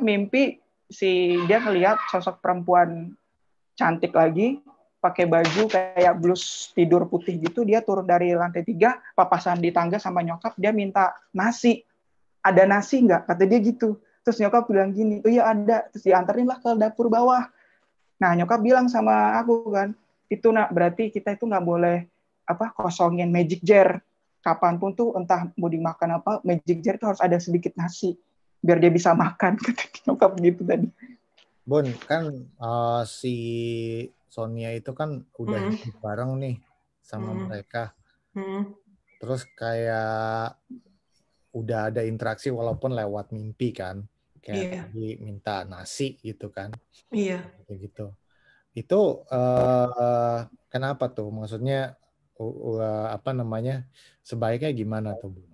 mimpi si dia ngelihat sosok perempuan cantik lagi pakai baju kayak blus tidur putih gitu dia turun dari lantai tiga papasan di tangga sama nyokap dia minta nasi ada nasi nggak kata dia gitu terus nyokap bilang gini oh iya ada terus dianterin lah ke dapur bawah nah nyokap bilang sama aku kan itu nak berarti kita itu nggak boleh apa kosongin magic jar kapanpun tuh entah mau dimakan apa magic jar itu harus ada sedikit nasi biar dia bisa makan kata nyokap gitu tadi. Bun, kan uh, si Sonia itu kan udah mm. bareng nih sama mm. mereka. Mm. Terus kayak udah ada interaksi walaupun lewat mimpi kan. Kayak yeah. minta nasi gitu kan. Iya. Yeah. Gitu, Itu uh, kenapa tuh? Maksudnya uh, apa namanya? Sebaiknya gimana tuh, Bun?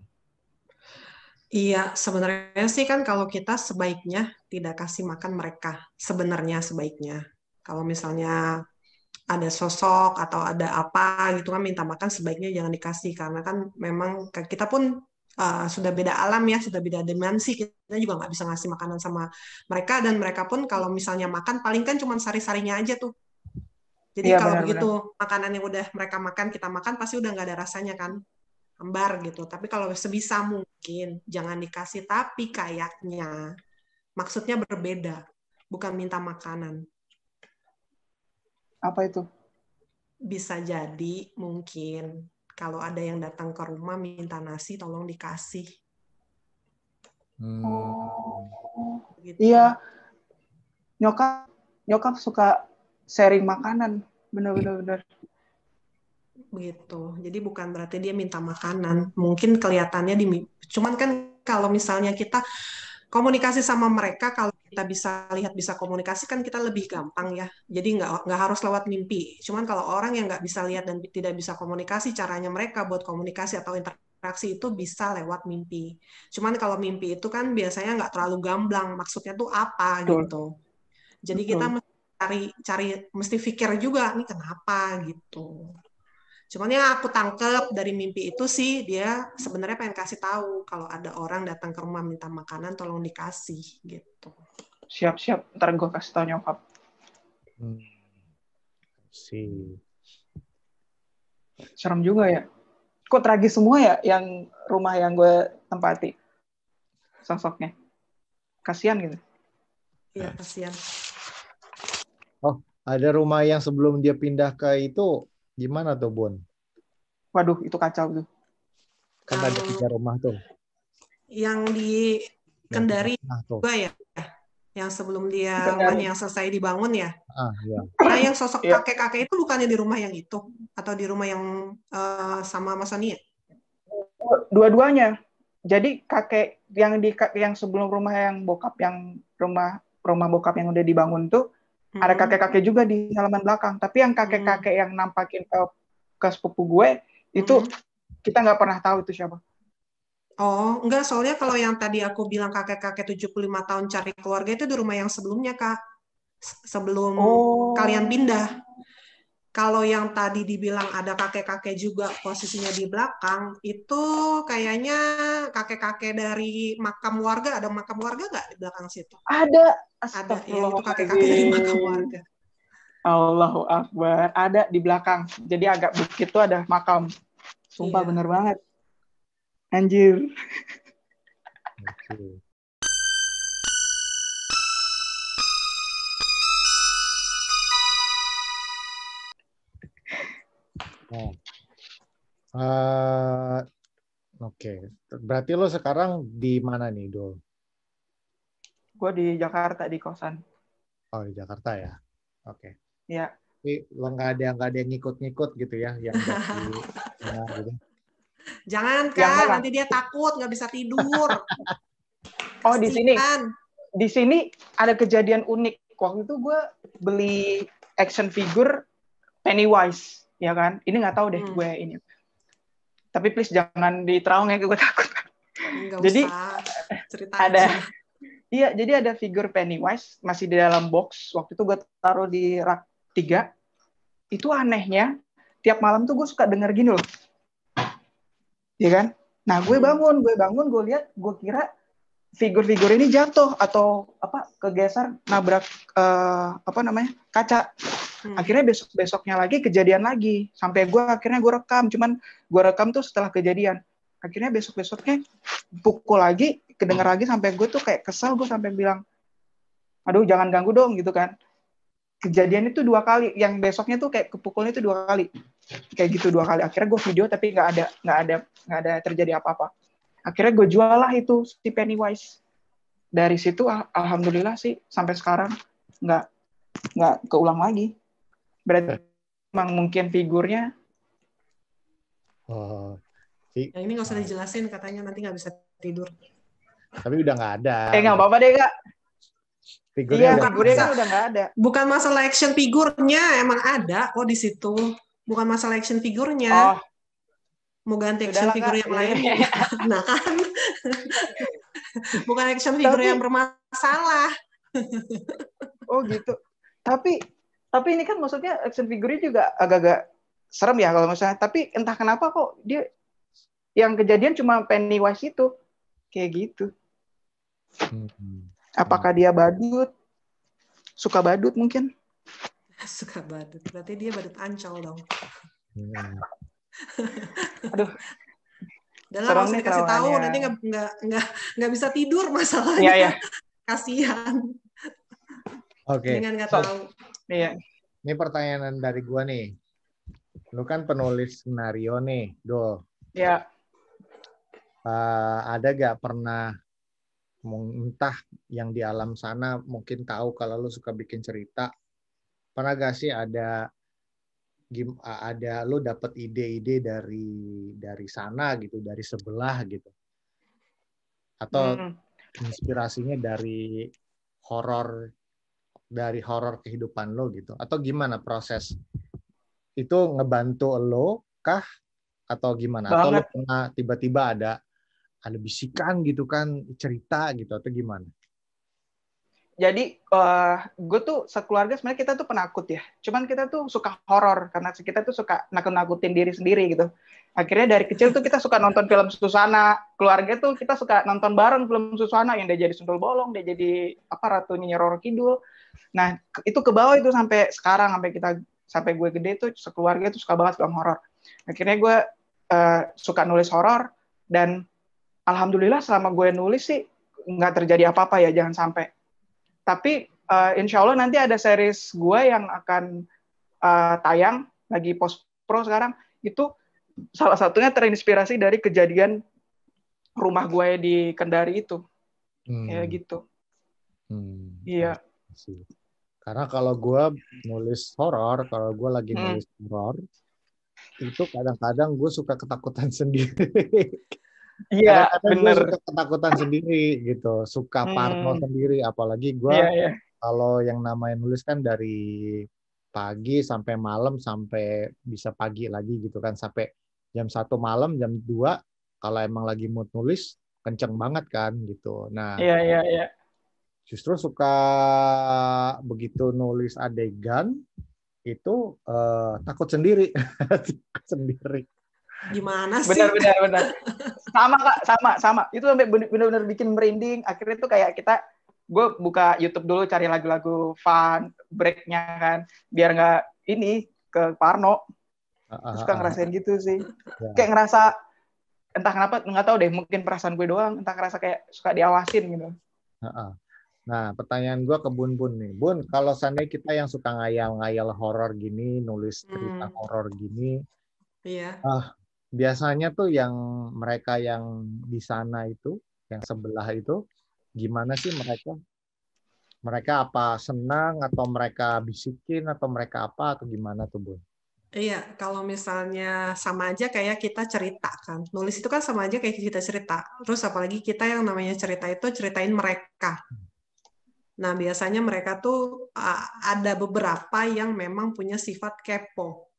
Iya, sebenarnya sih kan kalau kita sebaiknya tidak kasih makan mereka, sebenarnya sebaiknya. Kalau misalnya ada sosok atau ada apa gitu kan minta makan sebaiknya jangan dikasih karena kan memang kita pun uh, sudah beda alam ya, sudah beda dimensi kita juga nggak bisa ngasih makanan sama mereka dan mereka pun kalau misalnya makan paling kan cuma sari-sarinya aja tuh. Jadi ya, kalau begitu makanan yang udah mereka makan kita makan pasti udah nggak ada rasanya kan kembar gitu. Tapi kalau sebisa mungkin jangan dikasih tapi kayaknya. Maksudnya berbeda, bukan minta makanan. Apa itu? Bisa jadi mungkin kalau ada yang datang ke rumah minta nasi tolong dikasih. Hmm. Gitu. Iya. Nyokap nyokap suka sharing makanan, bener-bener benar-benar. bener bener begitu jadi bukan berarti dia minta makanan mungkin kelihatannya di cuman kan kalau misalnya kita komunikasi sama mereka kalau kita bisa lihat bisa komunikasi kan kita lebih gampang ya jadi nggak nggak harus lewat mimpi cuman kalau orang yang nggak bisa lihat dan tidak bisa komunikasi caranya mereka buat komunikasi atau interaksi itu bisa lewat mimpi cuman kalau mimpi itu kan biasanya nggak terlalu gamblang maksudnya tuh apa Betul. gitu jadi kita mesti cari cari mesti pikir juga ini kenapa gitu Cuman yang aku tangkep dari mimpi itu sih dia sebenarnya pengen kasih tahu kalau ada orang datang ke rumah minta makanan tolong dikasih gitu. Siap-siap, ntar gue kasih tau nyokap. Hmm. Si. Serem juga ya. Kok tragis semua ya yang rumah yang gue tempati sosoknya. Kasian gitu. Iya, kasian. Oh, ada rumah yang sebelum dia pindah ke itu Gimana tuh, Bon? Waduh, itu kacau tuh. Kan ada tiga rumah tuh. Yang di Kendari juga ya? Yang sebelum dia rumahnya yang selesai dibangun ya? Ah, iya. Nah, yang sosok iya. kakek-kakek itu bukannya di rumah yang itu? Atau di rumah yang uh, sama Mas Sonia? Ya? Dua-duanya. Jadi kakek yang di yang sebelum rumah yang bokap yang rumah rumah bokap yang udah dibangun tuh hmm. ada kakek-kakek juga di halaman belakang tapi yang kakek-kakek hmm. yang nampakin ke, eh, ke sepupu gue itu hmm. kita nggak pernah tahu itu siapa Oh, enggak, soalnya kalau yang tadi aku bilang kakek-kakek 75 tahun cari keluarga itu di rumah yang sebelumnya, Kak. Sebelum oh. kalian pindah kalau yang tadi dibilang ada kakek-kakek juga posisinya di belakang, itu kayaknya kakek-kakek dari makam warga, ada makam warga nggak di belakang situ? Ada. Ada, ya itu kakek-kakek dari makam warga. Allahu Akbar, ada di belakang. Jadi agak bukit tuh ada makam. Sumpah iya. bener banget. Anjir. Okay. oh Uh, Oke, eh, okay. berarti lo sekarang di mana nih, do? Gue di Jakarta di kosan. Oh, di Jakarta ya. Oke. Okay. Iya. Tapi lo nggak ada nggak ada ngikut-ngikut gitu ya, yang di. ya, gitu. Jangan kak, yang nanti dia takut nggak bisa tidur. oh, di sini. Di sini ada kejadian unik. Waktu itu gue beli action figure Pennywise ya kan ini nggak tahu deh hmm. gue ini tapi please jangan diterawang ya gue takut jadi usah. ada iya jadi ada figur Pennywise masih di dalam box waktu itu gue taruh di rak tiga itu anehnya tiap malam tuh gue suka denger gini loh ya kan nah gue hmm. bangun gue bangun gue lihat gue kira figur-figur ini jatuh atau apa kegeser nabrak uh, apa namanya kaca Hmm. Akhirnya besok besoknya lagi kejadian lagi sampai gue akhirnya gue rekam, cuman gue rekam tuh setelah kejadian. Akhirnya besok besoknya pukul lagi, kedenger lagi sampai gue tuh kayak kesel gue sampai bilang, aduh jangan ganggu dong gitu kan. Kejadian itu dua kali, yang besoknya tuh kayak kepukulnya itu dua kali, kayak gitu dua kali. Akhirnya gue video tapi nggak ada nggak ada nggak ada terjadi apa-apa. Akhirnya gue jual lah itu si Pennywise dari situ alhamdulillah sih sampai sekarang nggak nggak keulang lagi Berarti emang mungkin figurnya. Oh, si. Ya, ini nggak usah dijelasin katanya nanti nggak bisa tidur. Tapi udah nggak ada. Eh nggak apa-apa deh kak. Figurnya iya, udah figurnya kan udah nggak ada. Bukan masalah action figurnya emang ada kok di situ. Bukan masalah action figurnya. Oh. Mau ganti action figur yang lain. Iya, iya, iya. nah kan. Bukan action figur Tapi... yang bermasalah. oh gitu. Tapi tapi ini kan maksudnya action figure juga agak-agak serem ya kalau misalnya tapi entah kenapa kok dia yang kejadian cuma Pennywise itu kayak gitu hmm. apakah dia badut suka badut mungkin suka badut berarti dia badut ancol dong aduh Udah lah, dikasih tahu nanti nggak nggak nggak nggak bisa tidur masalahnya. ya, ya. Kasihan. Oke. Okay. Dengan nggak so, tahu. Iya. Ini pertanyaan dari gua nih. Lu kan penulis skenario nih, Do. Iya. Uh, ada gak pernah entah yang di alam sana mungkin tahu kalau lu suka bikin cerita pernah gak sih ada ada lu dapat ide-ide dari dari sana gitu dari sebelah gitu atau hmm. inspirasinya dari horor dari horor kehidupan lo gitu atau gimana proses itu ngebantu lo kah atau gimana Banget. atau lo pernah tiba-tiba ada ada bisikan gitu kan cerita gitu atau gimana jadi uh, gue tuh sekeluarga sebenarnya kita tuh penakut ya. Cuman kita tuh suka horor karena kita tuh suka nakut-nakutin diri sendiri gitu. Akhirnya dari kecil tuh kita suka nonton film Susana. Keluarga tuh kita suka nonton bareng film Susana yang dia jadi sundul bolong, dia jadi apa ratunya Roro Kidul. Nah, itu ke bawah itu sampai sekarang sampai kita sampai gue gede tuh sekeluarga tuh suka banget film horor. Akhirnya gue uh, suka nulis horor dan alhamdulillah selama gue nulis sih nggak terjadi apa-apa ya jangan sampai. Tapi uh, insya Allah nanti ada series gue yang akan uh, tayang lagi post pro sekarang itu salah satunya terinspirasi dari kejadian rumah gue di Kendari itu. Hmm. Ya gitu. Hmm. Iya sih Karena kalau gue nulis horor, kalau gue lagi hmm. nulis horor, itu kadang-kadang gue suka ketakutan sendiri. Iya, benar. Suka ketakutan sendiri gitu, suka hmm. parno sendiri. Apalagi gue yeah, yeah. kalau yang namanya nulis kan dari pagi sampai malam sampai bisa pagi lagi gitu kan sampai jam satu malam jam 2 kalau emang lagi mood nulis kenceng banget kan gitu. Nah, yeah, iya iya. iya justru suka begitu nulis adegan itu uh, takut sendiri sendiri gimana sih benar benar benar sama kak sama sama itu sampai benar-benar bikin merinding akhirnya tuh kayak kita gue buka YouTube dulu cari lagu-lagu fun breaknya kan biar nggak ini ke Parno Terus suka ngerasain gitu sih ya. kayak ngerasa entah kenapa nggak tahu deh mungkin perasaan gue doang entah ngerasa kayak suka diawasin gitu Nah, pertanyaan gue ke Bun Bun nih. Bun, kalau seandainya kita yang suka ngayal-ngayal horor gini, nulis cerita hmm. horor gini, iya. Uh, biasanya tuh yang mereka yang di sana itu, yang sebelah itu, gimana sih mereka? Mereka apa senang atau mereka bisikin atau mereka apa atau gimana tuh Bun? Iya, kalau misalnya sama aja kayak kita cerita kan. Nulis itu kan sama aja kayak kita cerita. Terus apalagi kita yang namanya cerita itu ceritain mereka. Hmm Nah, biasanya mereka tuh ada beberapa yang memang punya sifat kepo.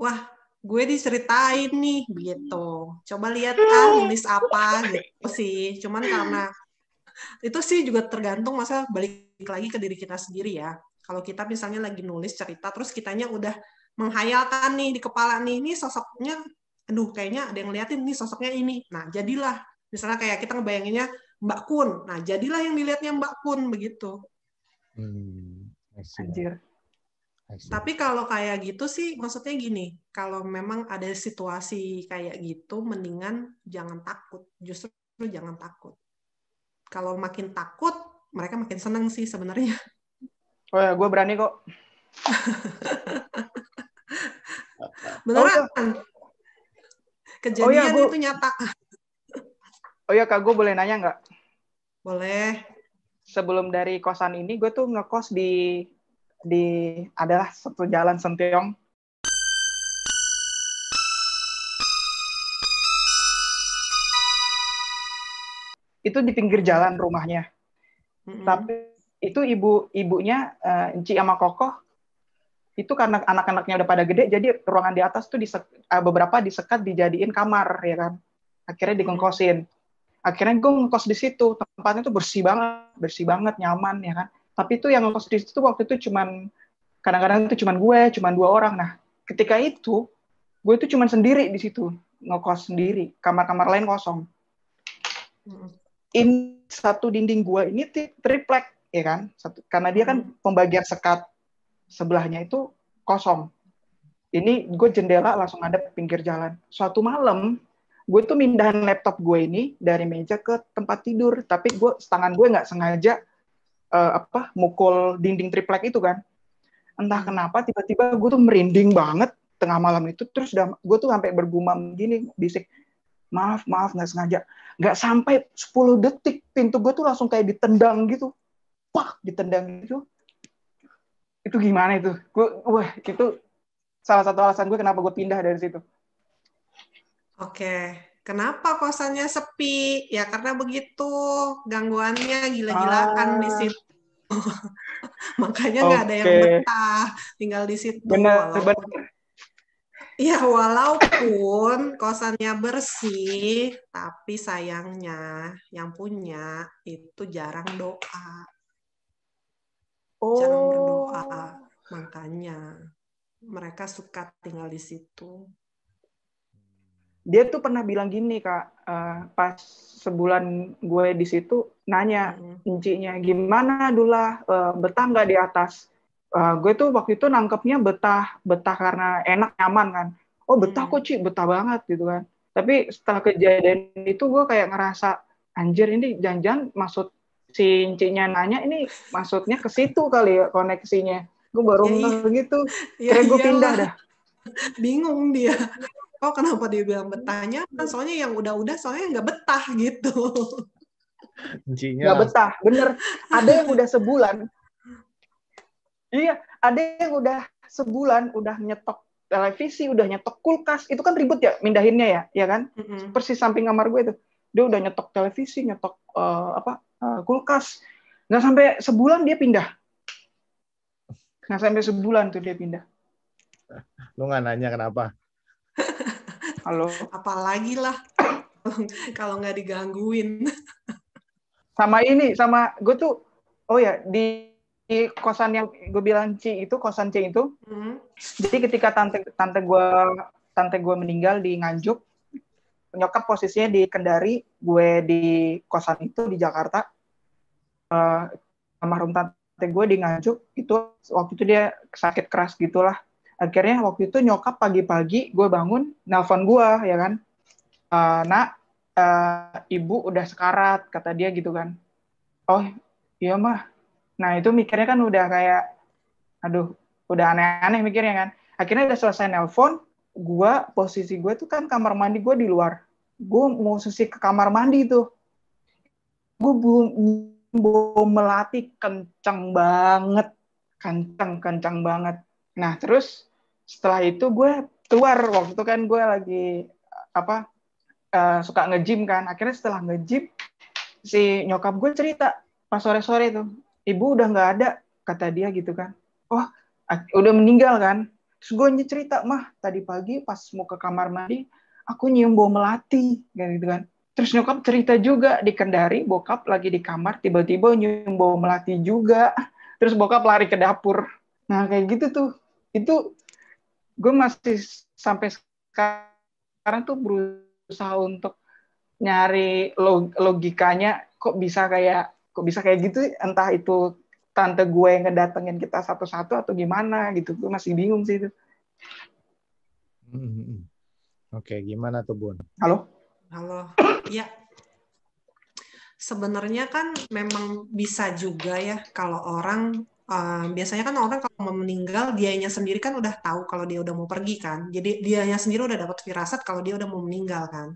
Wah, gue diceritain nih gitu. Coba lihat ah nulis apa gitu sih. Cuman karena itu sih juga tergantung masa balik lagi ke diri kita sendiri ya. Kalau kita misalnya lagi nulis cerita terus kitanya udah menghayalkan nih di kepala nih ini sosoknya aduh kayaknya ada yang liatin nih sosoknya ini. Nah, jadilah misalnya kayak kita ngebayanginnya Mbak Kun. Nah, jadilah yang dilihatnya Mbak Kun begitu. Hmm, Anjir. Tapi kalau kayak gitu sih, maksudnya gini, kalau memang ada situasi kayak gitu, mendingan jangan takut. Justru jangan takut. Kalau makin takut, mereka makin seneng sih sebenarnya. Oh ya, gue berani kok. Beneran. Oh, ya. Kejadian oh, ya, gua... itu nyata. Oh ya Kak, gue boleh nanya nggak? Boleh. Sebelum dari kosan ini, gue tuh ngekos di di adalah satu jalan Sentiong. Itu di pinggir jalan rumahnya. Mm-hmm. Tapi itu ibu ibunya uh, Enci sama Kokoh itu karena anak-anaknya udah pada gede jadi ruangan di atas tuh disek, uh, beberapa disekat dijadiin kamar ya kan akhirnya dikongkosin mm-hmm akhirnya gue ngekos di situ tempatnya tuh bersih banget bersih banget nyaman ya kan tapi itu yang ngekos di situ waktu itu cuman kadang-kadang itu cuman gue cuman dua orang nah ketika itu gue itu cuman sendiri di situ ngekos sendiri kamar-kamar lain kosong Ini satu dinding gue ini triplek ya kan satu, karena dia kan pembagian sekat sebelahnya itu kosong ini gue jendela langsung ada pinggir jalan suatu malam gue tuh mindahin laptop gue ini dari meja ke tempat tidur tapi gue tangan gue nggak sengaja uh, apa mukul dinding triplek itu kan entah kenapa tiba-tiba gue tuh merinding banget tengah malam itu terus gue tuh sampai bergumam gini bisik maaf maaf nggak sengaja nggak sampai 10 detik pintu gue tuh langsung kayak ditendang gitu pak ditendang gitu itu gimana itu gue wah itu salah satu alasan gue kenapa gue pindah dari situ Oke, kenapa kosannya sepi? Ya karena begitu gangguannya gila-gilaan ah. di situ. Makanya nggak okay. ada yang betah tinggal di situ. Benar, walaupun... benar. Ya walaupun kosannya bersih, tapi sayangnya yang punya itu jarang doa. Oh. Jarang berdoa, oh. makanya mereka suka tinggal di situ dia tuh pernah bilang gini kak uh, pas sebulan gue di situ nanya hmm. incinya gimana dulu uh, eh, betah nggak di atas uh, gue tuh waktu itu nangkepnya betah betah karena enak nyaman kan oh betah hmm. kok Ci, betah banget gitu kan tapi setelah kejadian itu gue kayak ngerasa anjir ini janjian maksud si incinya nanya ini maksudnya ke situ kali ya koneksinya gue baru ya, gitu ya, gue pindah dah bingung dia oh kenapa dia bilang hmm. betahnya? kan soalnya yang udah-udah soalnya nggak betah gitu nggak betah bener ada yang udah sebulan iya ada yang udah sebulan udah nyetok televisi udah nyetok kulkas itu kan ribet ya mindahinnya ya ya kan mm-hmm. persis samping kamar gue itu dia udah nyetok televisi nyetok uh, apa uh, kulkas nggak sampai sebulan dia pindah nggak sampai sebulan tuh dia pindah lu nggak nanya kenapa Halo. Apalagi lah kalau nggak digangguin. sama ini, sama gue tuh, oh ya di, di kosan yang gue bilang C itu kosan C itu. Hmm. Jadi ketika tante tante gue tante gue meninggal di Nganjuk, nyokap posisinya di Kendari, gue di kosan itu di Jakarta. Uh, almarhum tante gue di Nganjuk itu waktu itu dia sakit keras gitulah akhirnya waktu itu nyokap pagi-pagi gue bangun nelpon gue ya kan e, nak e, ibu udah sekarat kata dia gitu kan oh iya mah nah itu mikirnya kan udah kayak aduh udah aneh-aneh mikirnya kan akhirnya udah selesai nelpon gue posisi gue tuh kan kamar mandi gue di luar gue mau susi ke kamar mandi tuh gue belum melatih kenceng banget kenceng kenceng banget Nah, terus setelah itu gue keluar waktu itu kan gue lagi apa uh, suka ngejim kan akhirnya setelah ngejim si nyokap gue cerita pas sore sore itu ibu udah nggak ada kata dia gitu kan oh udah meninggal kan terus gue cerita mah tadi pagi pas mau ke kamar mandi aku nyium bau melati gitu kan terus nyokap cerita juga di Kendari bokap lagi di kamar tiba-tiba nyium bau melati juga terus bokap lari ke dapur nah kayak gitu tuh itu gue masih sampai sekarang tuh berusaha untuk nyari logikanya kok bisa kayak kok bisa kayak gitu entah itu tante gue yang ngedatengin kita satu-satu atau gimana gitu gue masih bingung sih itu hmm. hmm, hmm. oke okay, gimana tuh bun halo halo ya sebenarnya kan memang bisa juga ya kalau orang um, biasanya kan orang kalau mau meninggal dianya sendiri kan udah tahu kalau dia udah mau pergi kan jadi dianya sendiri udah dapat firasat kalau dia udah mau meninggal kan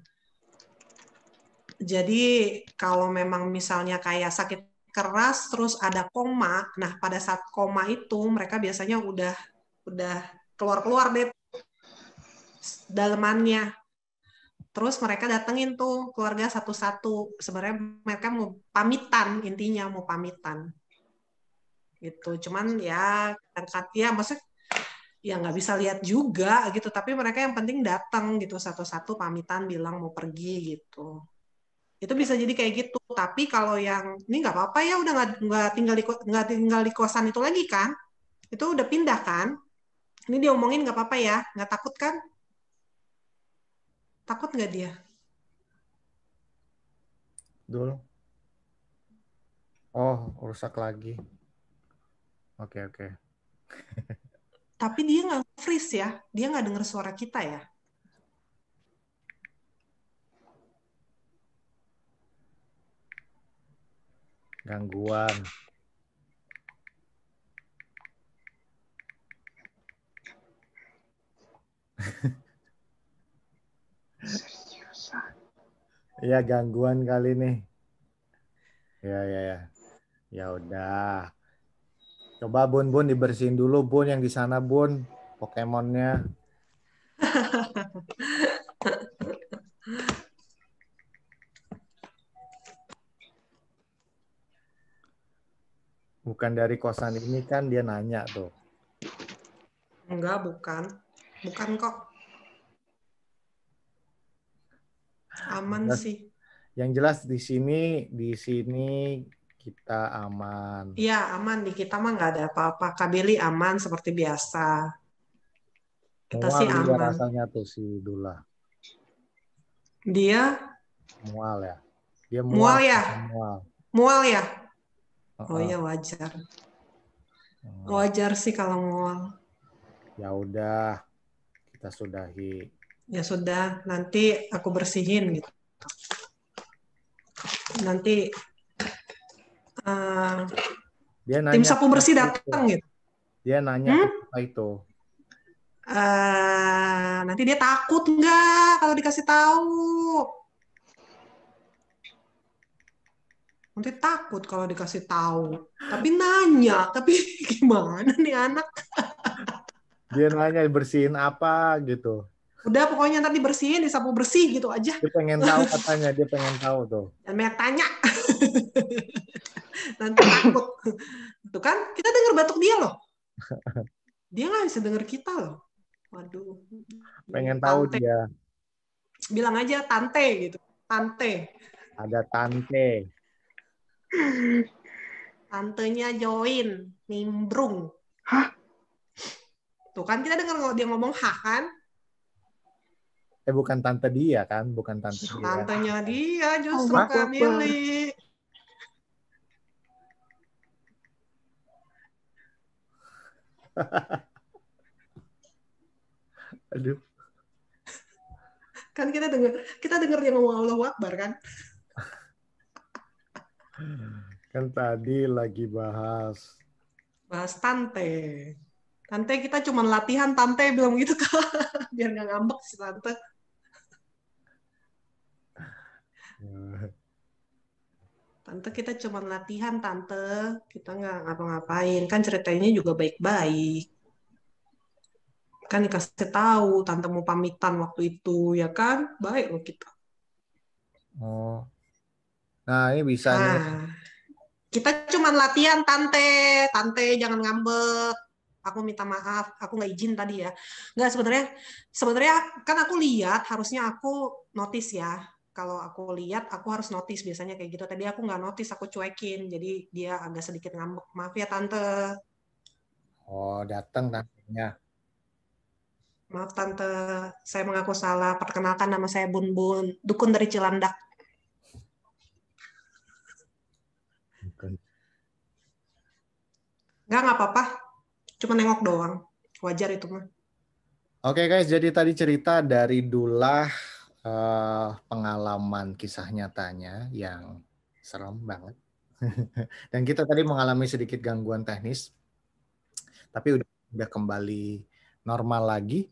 jadi kalau memang misalnya kayak sakit keras terus ada koma nah pada saat koma itu mereka biasanya udah udah keluar keluar deh dalemannya terus mereka datengin tuh keluarga satu-satu sebenarnya mereka mau pamitan intinya mau pamitan gitu cuman ya angkat ya maksud ya nggak bisa lihat juga gitu tapi mereka yang penting datang gitu satu-satu pamitan bilang mau pergi gitu itu bisa jadi kayak gitu tapi kalau yang ini nggak apa-apa ya udah nggak nggak tinggal di nggak tinggal di kosan itu lagi kan itu udah pindah kan ini dia omongin nggak apa-apa ya nggak takut kan takut nggak dia Dul oh rusak lagi Oke okay, oke. Okay. Tapi dia nggak freeze ya, dia nggak dengar suara kita ya. Gangguan. Seriusan. ya gangguan kali nih. Ya ya ya. Ya udah, Coba Bun, Bun dibersihin dulu Bun yang di sana Bun, Pokemonnya. Bukan dari kosan ini kan dia nanya tuh. Enggak, bukan. Bukan kok. Aman jelas, sih. Yang jelas di sini di sini kita aman. Iya, aman di kita mah nggak ada apa-apa. Kabeli aman seperti biasa. Kita mual sih aman. rasanya tuh si Dula. Dia mual ya. Dia mual, mual ya. Mual. Mual ya. Uh-uh. Oh iya wajar. Wajar sih kalau mual. Ya udah, kita sudahi. Ya sudah, nanti aku bersihin gitu. Nanti Eh, dia nanya tim sapu bersih datang gitu. Dia nanya hmm? apa itu? Uh, nanti dia takut nggak kalau dikasih tahu? Nanti takut kalau dikasih tahu. Tapi nanya, tapi gimana nih anak? dia nanya bersihin apa gitu udah pokoknya nanti bersihin disapu bersih gitu aja dia pengen tahu katanya dia pengen tahu tuh dan banyak tanya nanti takut tuh kan kita dengar batuk dia loh dia nggak bisa dengar kita loh waduh pengen tante. dia bilang aja tante gitu tante ada tante tantenya join nimbrung hah tuh kan kita dengar kalau dia ngomong hah kan eh bukan tante dia kan bukan tante dia tantenya dia justru kami Aduh. Kan kita dengar kita dengar dia ngomong Allah Akbar kan? kan tadi lagi bahas bahas tante. Tante kita cuma latihan tante bilang gitu kan biar nggak ngambek si tante. Eh, tante kita cuma latihan tante kita nggak ngapa-ngapain kan ceritanya juga baik-baik kan dikasih tahu tante mau pamitan waktu itu ya kan baik loh kita oh nah ini bisa nah, nih ah. kita cuma latihan tante tante jangan ngambek aku minta maaf, aku nggak izin tadi ya. Nggak sebenarnya, sebenarnya kan aku lihat harusnya aku notice ya kalau aku lihat aku harus notice biasanya kayak gitu tadi aku nggak notice aku cuekin jadi dia agak sedikit ngambek maaf ya tante oh datang tantenya maaf tante saya mengaku salah perkenalkan nama saya Bun Bun dukun dari Cilandak nggak nggak apa-apa cuma nengok doang wajar itu mah oke okay, guys jadi tadi cerita dari Dulah uh, pengalaman kisah nyatanya yang serem banget. Dan kita tadi mengalami sedikit gangguan teknis, tapi udah, udah kembali normal lagi.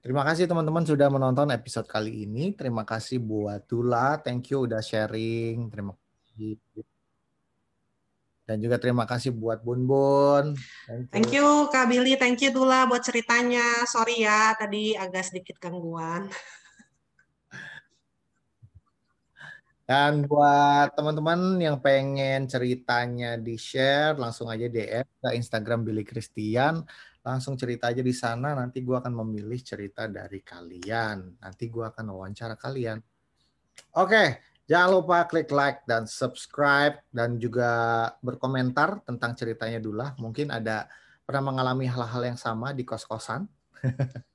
Terima kasih teman-teman sudah menonton episode kali ini. Terima kasih buat Dula, thank you udah sharing. Terima kasih. Dan juga terima kasih buat Bun. Thank you, thank you Kak Billy, thank you Dula buat ceritanya. Sorry ya tadi agak sedikit gangguan. Dan buat teman-teman yang pengen ceritanya di-share, langsung aja DM ke Instagram Billy Christian. Langsung cerita aja di sana, nanti gue akan memilih cerita dari kalian. Nanti gue akan wawancara kalian. Oke, jangan lupa klik like dan subscribe. Dan juga berkomentar tentang ceritanya dulu lah. Mungkin ada pernah mengalami hal-hal yang sama di kos-kosan.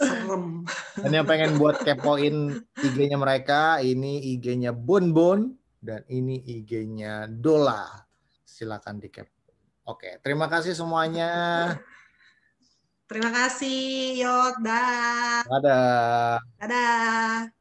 Serem. Dan yang pengen buat kepoin IG-nya mereka, ini IG-nya Bun Bun dan ini IG-nya Dola. Silakan dikep. Oke, terima kasih semuanya. Terima kasih, Yot. Dah. Dadah. Dadah. Dadah.